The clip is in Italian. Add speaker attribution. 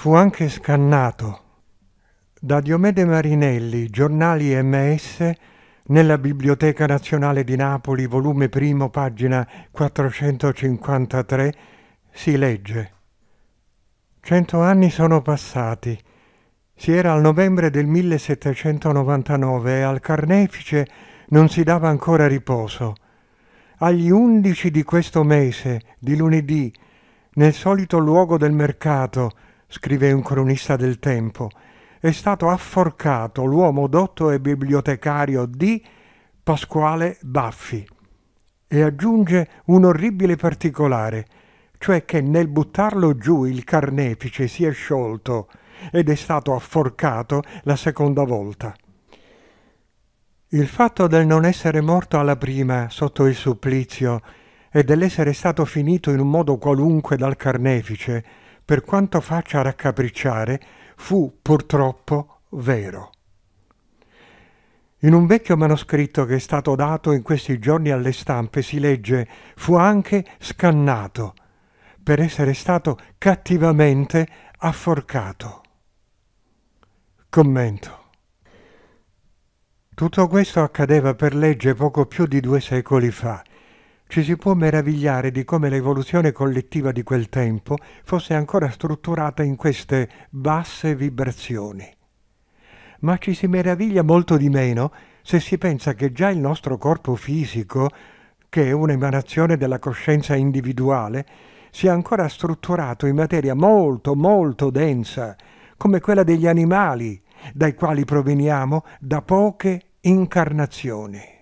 Speaker 1: Fu anche scannato da Diomede Marinelli, giornali MS, nella Biblioteca Nazionale di Napoli, volume 1, pagina 453, si legge. Cento anni sono passati. Si era al novembre del 1799 e al carnefice non si dava ancora riposo. Agli undici di questo mese, di lunedì, nel solito luogo del mercato, scrive un cronista del tempo, è stato afforcato l'uomo dotto e bibliotecario di Pasquale Baffi e aggiunge un orribile particolare, cioè che nel buttarlo giù il carnefice si è sciolto ed è stato afforcato la seconda volta. Il fatto del non essere morto alla prima sotto il supplizio e dell'essere stato finito in un modo qualunque dal carnefice per quanto faccia raccapricciare, fu purtroppo vero. In un vecchio manoscritto che è stato dato in questi giorni alle stampe si legge fu anche scannato per essere stato cattivamente afforcato. Commento. Tutto questo accadeva per legge poco più di due secoli fa ci si può meravigliare di come l'evoluzione collettiva di quel tempo fosse ancora strutturata in queste basse vibrazioni. Ma ci si meraviglia molto di meno se si pensa che già il nostro corpo fisico, che è un'emanazione della coscienza individuale, sia ancora strutturato in materia molto molto densa, come quella degli animali, dai quali proveniamo da poche incarnazioni.